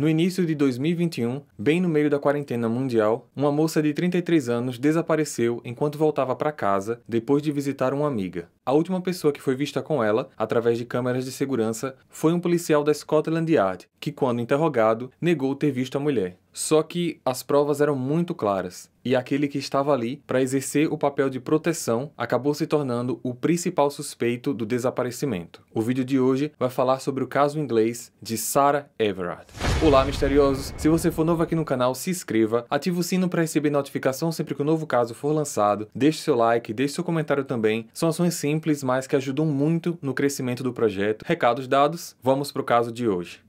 No início de 2021, bem no meio da quarentena mundial, uma moça de 33 anos desapareceu enquanto voltava para casa depois de visitar uma amiga. A última pessoa que foi vista com ela, através de câmeras de segurança, foi um policial da Scotland Yard, que, quando interrogado, negou ter visto a mulher. Só que as provas eram muito claras, e aquele que estava ali para exercer o papel de proteção acabou se tornando o principal suspeito do desaparecimento. O vídeo de hoje vai falar sobre o caso inglês de Sarah Everard. Olá, misteriosos! Se você for novo aqui no canal, se inscreva, ative o sino para receber notificação sempre que um novo caso for lançado, deixe seu like, deixe seu comentário também. São ações simples, mas que ajudam muito no crescimento do projeto. Recados dados, vamos para o caso de hoje.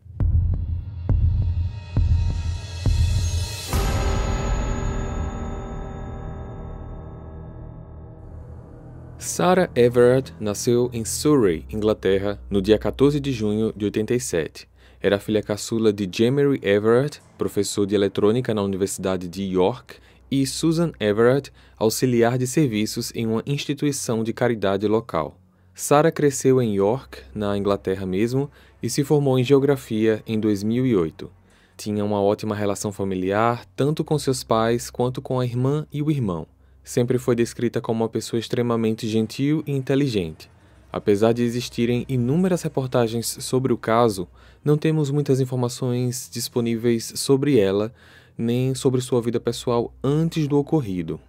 Sarah Everard nasceu em Surrey, Inglaterra, no dia 14 de junho de 87. Era filha caçula de Jemery Everard, professor de eletrônica na Universidade de York, e Susan Everard, auxiliar de serviços em uma instituição de caridade local. Sarah cresceu em York, na Inglaterra mesmo, e se formou em geografia em 2008. Tinha uma ótima relação familiar, tanto com seus pais quanto com a irmã e o irmão sempre foi descrita como uma pessoa extremamente gentil e inteligente. Apesar de existirem inúmeras reportagens sobre o caso, não temos muitas informações disponíveis sobre ela, nem sobre sua vida pessoal antes do ocorrido.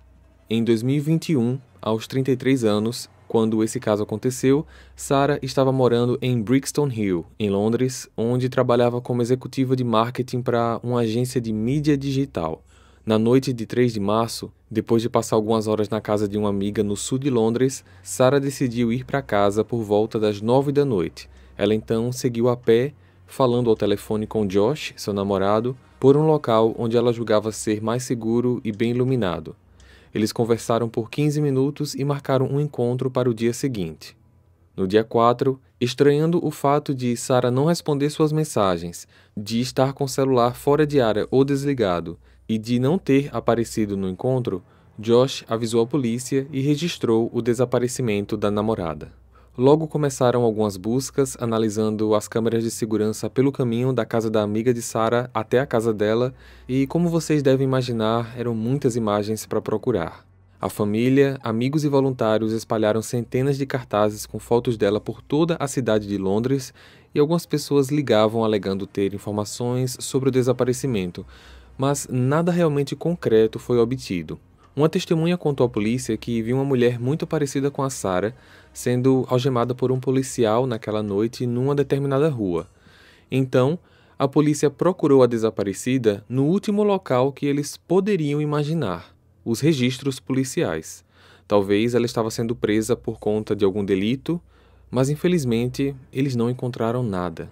Em 2021, aos 33 anos, quando esse caso aconteceu, Sarah estava morando em Brixton Hill, em Londres, onde trabalhava como executiva de marketing para uma agência de mídia digital. Na noite de 3 de março, depois de passar algumas horas na casa de uma amiga no sul de Londres, Sarah decidiu ir para casa por volta das 9 da noite. Ela então seguiu a pé, falando ao telefone com Josh, seu namorado, por um local onde ela julgava ser mais seguro e bem iluminado. Eles conversaram por 15 minutos e marcaram um encontro para o dia seguinte. No dia 4, estranhando o fato de Sarah não responder suas mensagens, de estar com o celular fora de área ou desligado e de não ter aparecido no encontro, Josh avisou a polícia e registrou o desaparecimento da namorada. Logo começaram algumas buscas, analisando as câmeras de segurança pelo caminho da casa da amiga de Sarah até a casa dela, e como vocês devem imaginar, eram muitas imagens para procurar. A família, amigos e voluntários espalharam centenas de cartazes com fotos dela por toda a cidade de Londres e algumas pessoas ligavam alegando ter informações sobre o desaparecimento, mas nada realmente concreto foi obtido. Uma testemunha contou à polícia que viu uma mulher muito parecida com a Sara sendo algemada por um policial naquela noite numa determinada rua. Então, a polícia procurou a desaparecida no último local que eles poderiam imaginar: os registros policiais. Talvez ela estava sendo presa por conta de algum delito, mas infelizmente eles não encontraram nada.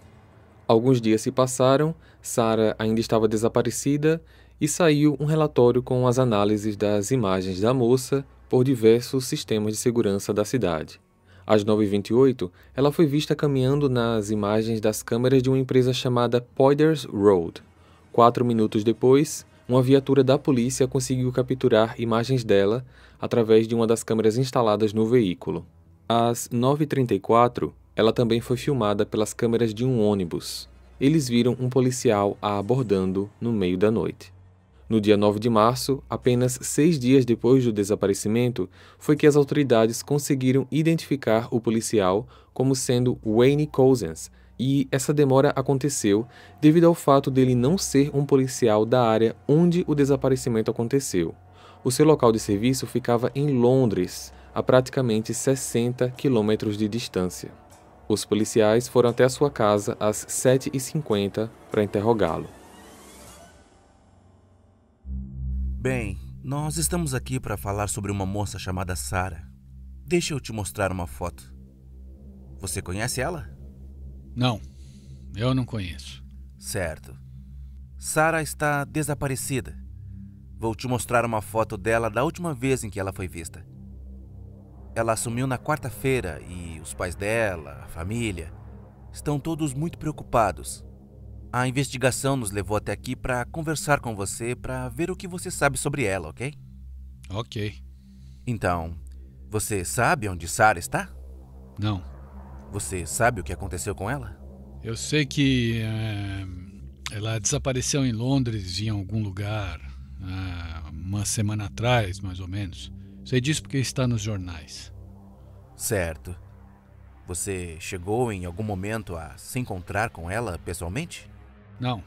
Alguns dias se passaram, Sara ainda estava desaparecida e saiu um relatório com as análises das imagens da moça por diversos sistemas de segurança da cidade. Às 9h28, ela foi vista caminhando nas imagens das câmeras de uma empresa chamada Poyders Road. Quatro minutos depois, uma viatura da polícia conseguiu capturar imagens dela através de uma das câmeras instaladas no veículo. Às 9h34, ela também foi filmada pelas câmeras de um ônibus. Eles viram um policial a abordando no meio da noite. No dia 9 de março, apenas seis dias depois do desaparecimento, foi que as autoridades conseguiram identificar o policial como sendo Wayne Cousins, e essa demora aconteceu devido ao fato dele não ser um policial da área onde o desaparecimento aconteceu. O seu local de serviço ficava em Londres, a praticamente 60 quilômetros de distância. Os policiais foram até a sua casa às 7h50 para interrogá-lo. Bem, nós estamos aqui para falar sobre uma moça chamada Sara. Deixa eu te mostrar uma foto. Você conhece ela? Não, eu não conheço. Certo. Sara está desaparecida. Vou te mostrar uma foto dela da última vez em que ela foi vista. Ela assumiu na quarta-feira e os pais dela, a família, estão todos muito preocupados. A investigação nos levou até aqui para conversar com você, para ver o que você sabe sobre ela, ok? Ok. Então, você sabe onde Sarah está? Não. Você sabe o que aconteceu com ela? Eu sei que é, ela desapareceu em Londres, em algum lugar, é, uma semana atrás, mais ou menos. Sei disso porque está nos jornais. Certo. Você chegou em algum momento a se encontrar com ela pessoalmente? Não.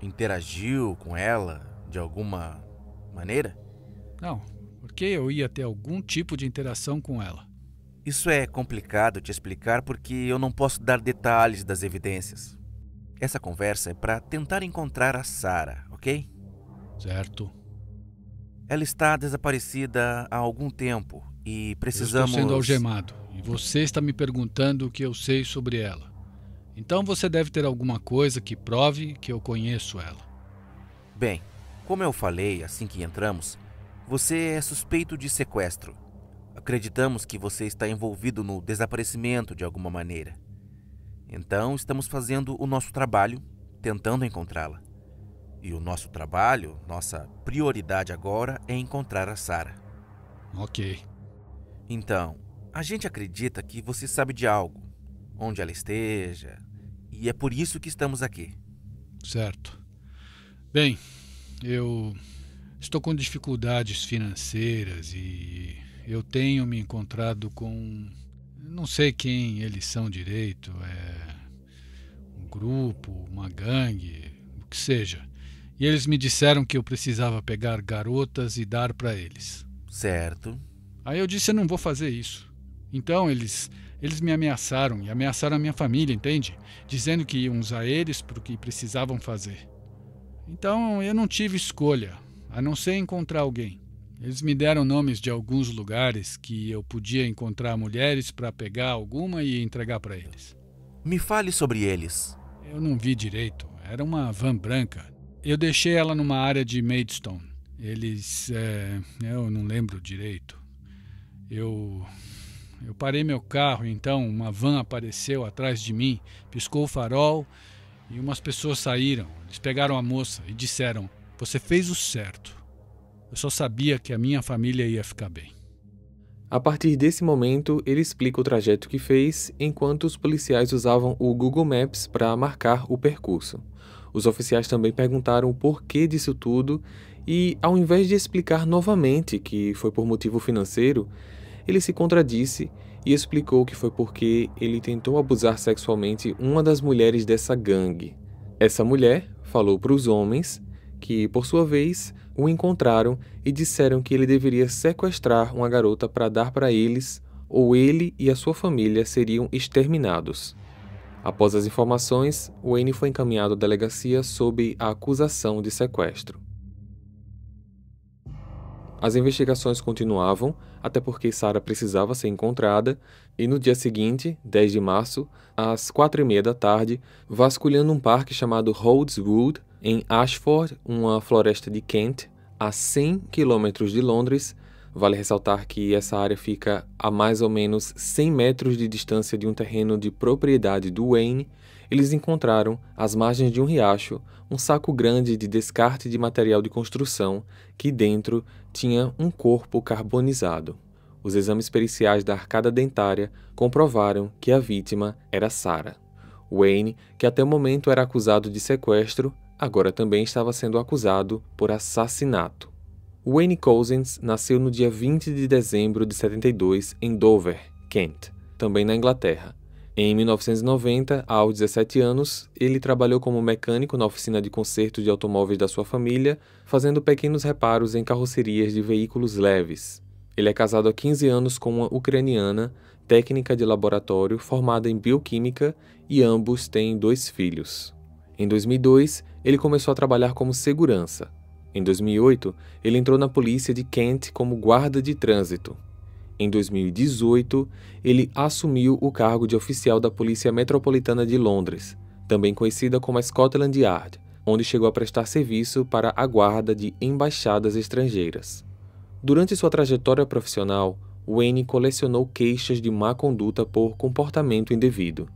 Interagiu com ela de alguma maneira? Não. Por que eu ia ter algum tipo de interação com ela? Isso é complicado de explicar porque eu não posso dar detalhes das evidências. Essa conversa é para tentar encontrar a Sara, ok? Certo. Ela está desaparecida há algum tempo e precisamos. Eu estou sendo algemado e você está me perguntando o que eu sei sobre ela. Então você deve ter alguma coisa que prove que eu conheço ela. Bem, como eu falei assim que entramos, você é suspeito de sequestro. Acreditamos que você está envolvido no desaparecimento de alguma maneira. Então estamos fazendo o nosso trabalho, tentando encontrá-la. E o nosso trabalho, nossa prioridade agora é encontrar a Sara. Ok. Então, a gente acredita que você sabe de algo, onde ela esteja, e é por isso que estamos aqui. Certo. Bem, eu estou com dificuldades financeiras e eu tenho me encontrado com não sei quem eles são direito, é um grupo, uma gangue, o que seja. E eles me disseram que eu precisava pegar garotas e dar para eles. Certo. Aí eu disse: eu não vou fazer isso. Então eles eles me ameaçaram e ameaçaram a minha família, entende? Dizendo que iam usar eles para o que precisavam fazer. Então eu não tive escolha, a não ser encontrar alguém. Eles me deram nomes de alguns lugares que eu podia encontrar mulheres para pegar alguma e entregar para eles. Me fale sobre eles. Eu não vi direito. Era uma van branca. Eu deixei ela numa área de Maidstone. Eles. É, eu não lembro direito. Eu. Eu parei meu carro, então uma van apareceu atrás de mim, piscou o farol e umas pessoas saíram. Eles pegaram a moça e disseram: Você fez o certo. Eu só sabia que a minha família ia ficar bem. A partir desse momento, ele explica o trajeto que fez enquanto os policiais usavam o Google Maps para marcar o percurso. Os oficiais também perguntaram o porquê disso tudo e, ao invés de explicar novamente que foi por motivo financeiro, ele se contradisse e explicou que foi porque ele tentou abusar sexualmente uma das mulheres dessa gangue. Essa mulher falou para os homens que, por sua vez, o encontraram e disseram que ele deveria sequestrar uma garota para dar para eles, ou ele e a sua família seriam exterminados. Após as informações, Wayne foi encaminhado à delegacia sob a acusação de sequestro. As investigações continuavam, até porque Sara precisava ser encontrada, e no dia seguinte, 10 de março, às quatro e meia da tarde, vasculhando um parque chamado Wood, em Ashford, uma floresta de Kent, a 100 quilômetros de Londres, Vale ressaltar que essa área fica a mais ou menos 100 metros de distância de um terreno de propriedade do Wayne. Eles encontraram, às margens de um riacho, um saco grande de descarte de material de construção que dentro tinha um corpo carbonizado. Os exames periciais da arcada dentária comprovaram que a vítima era Sarah. Wayne, que até o momento era acusado de sequestro, agora também estava sendo acusado por assassinato. Wayne Cousins nasceu no dia 20 de dezembro de 72 em Dover, Kent, também na Inglaterra. Em 1990, aos 17 anos, ele trabalhou como mecânico na oficina de conserto de automóveis da sua família, fazendo pequenos reparos em carrocerias de veículos leves. Ele é casado há 15 anos com uma ucraniana, técnica de laboratório formada em bioquímica, e ambos têm dois filhos. Em 2002, ele começou a trabalhar como segurança, em 2008, ele entrou na polícia de Kent como guarda de trânsito. Em 2018, ele assumiu o cargo de oficial da Polícia Metropolitana de Londres, também conhecida como a Scotland Yard, onde chegou a prestar serviço para a guarda de embaixadas estrangeiras. Durante sua trajetória profissional, Wayne colecionou queixas de má conduta por comportamento indevido.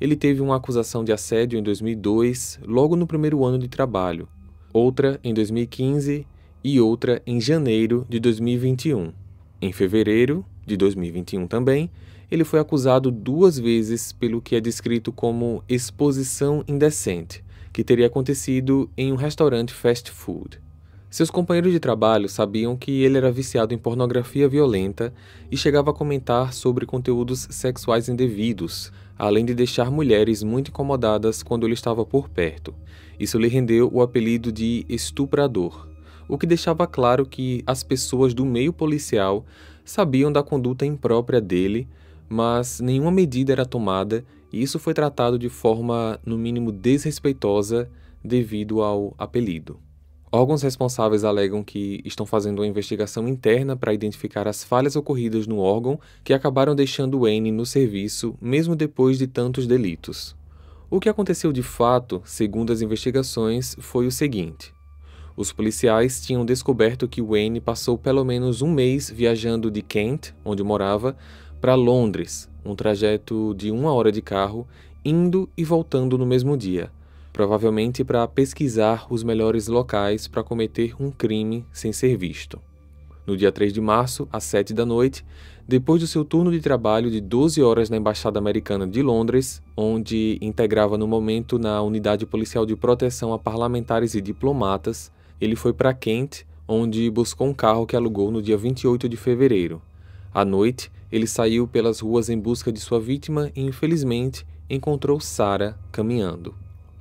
Ele teve uma acusação de assédio em 2002, logo no primeiro ano de trabalho, outra em 2015 e outra em janeiro de 2021. Em fevereiro de 2021 também, ele foi acusado duas vezes pelo que é descrito como exposição indecente, que teria acontecido em um restaurante fast food. Seus companheiros de trabalho sabiam que ele era viciado em pornografia violenta e chegava a comentar sobre conteúdos sexuais indevidos, além de deixar mulheres muito incomodadas quando ele estava por perto. Isso lhe rendeu o apelido de estuprador, o que deixava claro que as pessoas do meio policial sabiam da conduta imprópria dele, mas nenhuma medida era tomada e isso foi tratado de forma, no mínimo, desrespeitosa devido ao apelido. Órgãos responsáveis alegam que estão fazendo uma investigação interna para identificar as falhas ocorridas no órgão que acabaram deixando Wayne no serviço, mesmo depois de tantos delitos. O que aconteceu de fato, segundo as investigações, foi o seguinte: os policiais tinham descoberto que Wayne passou pelo menos um mês viajando de Kent, onde morava, para Londres, um trajeto de uma hora de carro, indo e voltando no mesmo dia provavelmente para pesquisar os melhores locais para cometer um crime sem ser visto. No dia 3 de março, às 7 da noite, depois do seu turno de trabalho de 12 horas na Embaixada Americana de Londres, onde integrava no momento na Unidade Policial de Proteção a Parlamentares e Diplomatas, ele foi para Kent, onde buscou um carro que alugou no dia 28 de fevereiro. À noite, ele saiu pelas ruas em busca de sua vítima e, infelizmente, encontrou Sara caminhando.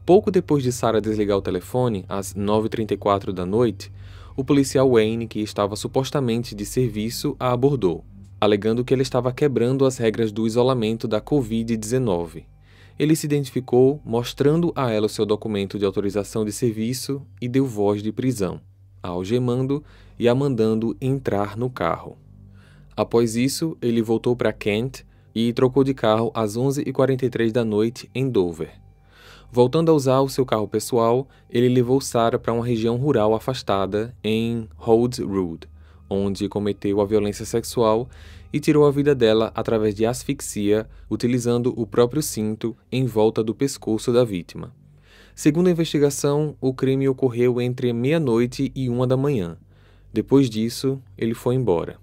Pouco depois de Sarah desligar o telefone, às 9h34 da noite, o policial Wayne, que estava supostamente de serviço, a abordou, alegando que ela estava quebrando as regras do isolamento da Covid-19. Ele se identificou, mostrando a ela o seu documento de autorização de serviço e deu voz de prisão, a algemando e a mandando entrar no carro. Após isso, ele voltou para Kent e trocou de carro às 11h43 da noite em Dover. Voltando a usar o seu carro pessoal, ele levou Sarah para uma região rural afastada, em Rhodes Road, onde cometeu a violência sexual e tirou a vida dela através de asfixia, utilizando o próprio cinto em volta do pescoço da vítima. Segundo a investigação, o crime ocorreu entre meia-noite e uma da manhã. Depois disso, ele foi embora.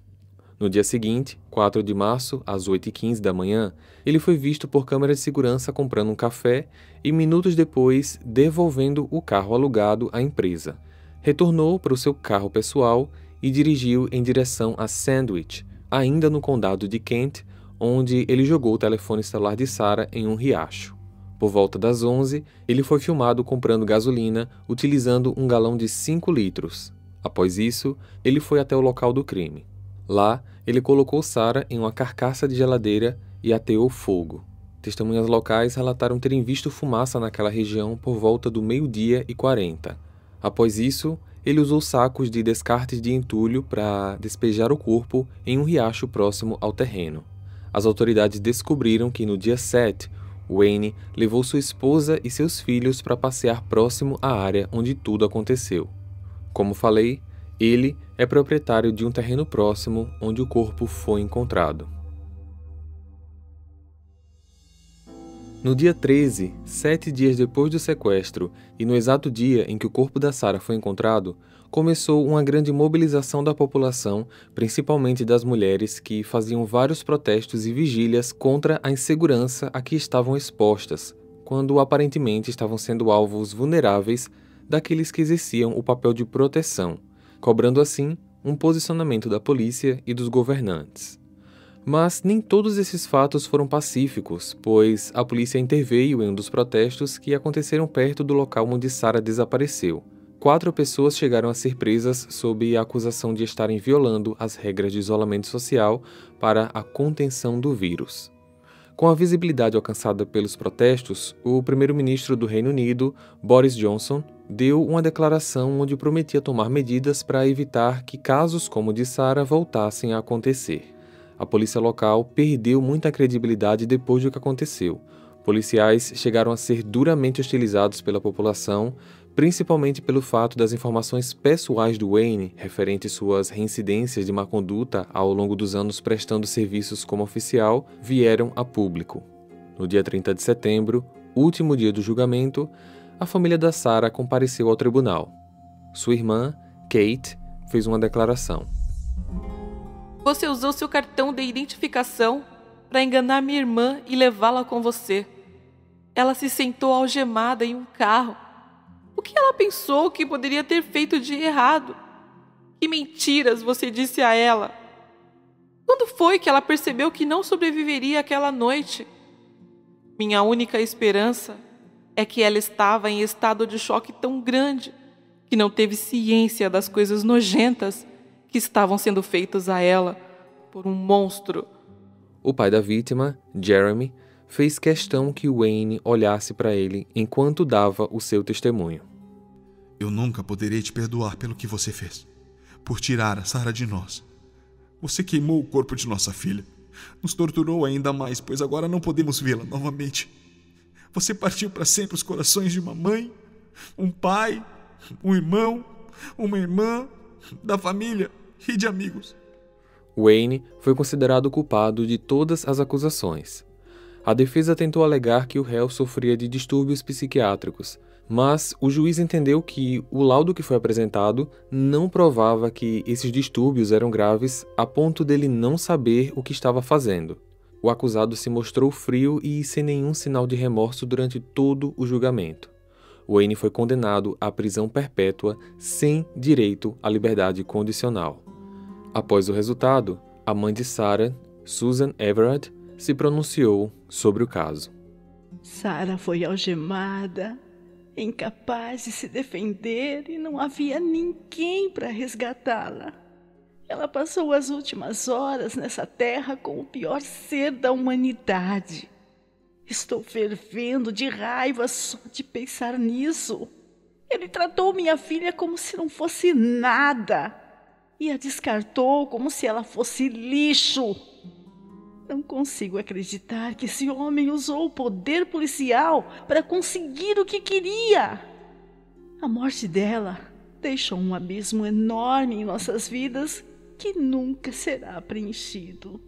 No dia seguinte, 4 de março, às 8h15 da manhã, ele foi visto por câmeras de segurança comprando um café e, minutos depois, devolvendo o carro alugado à empresa. Retornou para o seu carro pessoal e dirigiu em direção a Sandwich, ainda no condado de Kent, onde ele jogou o telefone celular de Sarah em um riacho. Por volta das 11, ele foi filmado comprando gasolina utilizando um galão de 5 litros. Após isso, ele foi até o local do crime. Lá, ele colocou Sara em uma carcaça de geladeira e ateou fogo. Testemunhas locais relataram terem visto fumaça naquela região por volta do meio-dia e 40. Após isso, ele usou sacos de descartes de entulho para despejar o corpo em um riacho próximo ao terreno. As autoridades descobriram que no dia 7, Wayne levou sua esposa e seus filhos para passear próximo à área onde tudo aconteceu. Como falei, ele é proprietário de um terreno próximo onde o corpo foi encontrado. No dia 13, sete dias depois do sequestro e no exato dia em que o corpo da Sara foi encontrado, começou uma grande mobilização da população, principalmente das mulheres que faziam vários protestos e vigílias contra a insegurança a que estavam expostas, quando aparentemente estavam sendo alvos vulneráveis daqueles que exerciam o papel de proteção cobrando assim um posicionamento da polícia e dos governantes. Mas nem todos esses fatos foram pacíficos, pois a polícia interveio em um dos protestos que aconteceram perto do local onde Sara desapareceu. Quatro pessoas chegaram a ser presas sob a acusação de estarem violando as regras de isolamento social para a contenção do vírus. Com a visibilidade alcançada pelos protestos, o primeiro-ministro do Reino Unido, Boris Johnson, deu uma declaração onde prometia tomar medidas para evitar que casos como o de Sara voltassem a acontecer. A polícia local perdeu muita credibilidade depois do que aconteceu. Policiais chegaram a ser duramente hostilizados pela população, principalmente pelo fato das informações pessoais do Wayne referente suas reincidências de má conduta ao longo dos anos prestando serviços como oficial vieram a público. No dia 30 de setembro, último dia do julgamento, a família da Sarah compareceu ao tribunal. Sua irmã, Kate, fez uma declaração. Você usou seu cartão de identificação para enganar minha irmã e levá-la com você. Ela se sentou algemada em um carro. O que ela pensou que poderia ter feito de errado? Que mentiras você disse a ela? Quando foi que ela percebeu que não sobreviveria aquela noite? Minha única esperança é que ela estava em estado de choque tão grande que não teve ciência das coisas nojentas que estavam sendo feitas a ela por um monstro. O pai da vítima, Jeremy, fez questão que Wayne olhasse para ele enquanto dava o seu testemunho. Eu nunca poderei te perdoar pelo que você fez, por tirar a Sara de nós. Você queimou o corpo de nossa filha. Nos torturou ainda mais, pois agora não podemos vê-la novamente. Você partiu para sempre os corações de uma mãe, um pai, um irmão, uma irmã, da família e de amigos. Wayne foi considerado culpado de todas as acusações. A defesa tentou alegar que o réu sofria de distúrbios psiquiátricos, mas o juiz entendeu que o laudo que foi apresentado não provava que esses distúrbios eram graves a ponto dele não saber o que estava fazendo. O acusado se mostrou frio e sem nenhum sinal de remorso durante todo o julgamento. Wayne foi condenado à prisão perpétua sem direito à liberdade condicional. Após o resultado, a mãe de Sarah, Susan Everett, se pronunciou sobre o caso. Sarah foi algemada, incapaz de se defender e não havia ninguém para resgatá-la. Ela passou as últimas horas nessa terra com o pior ser da humanidade. Estou fervendo de raiva só de pensar nisso. Ele tratou minha filha como se não fosse nada e a descartou como se ela fosse lixo. Não consigo acreditar que esse homem usou o poder policial para conseguir o que queria. A morte dela deixou um abismo enorme em nossas vidas que nunca será preenchido.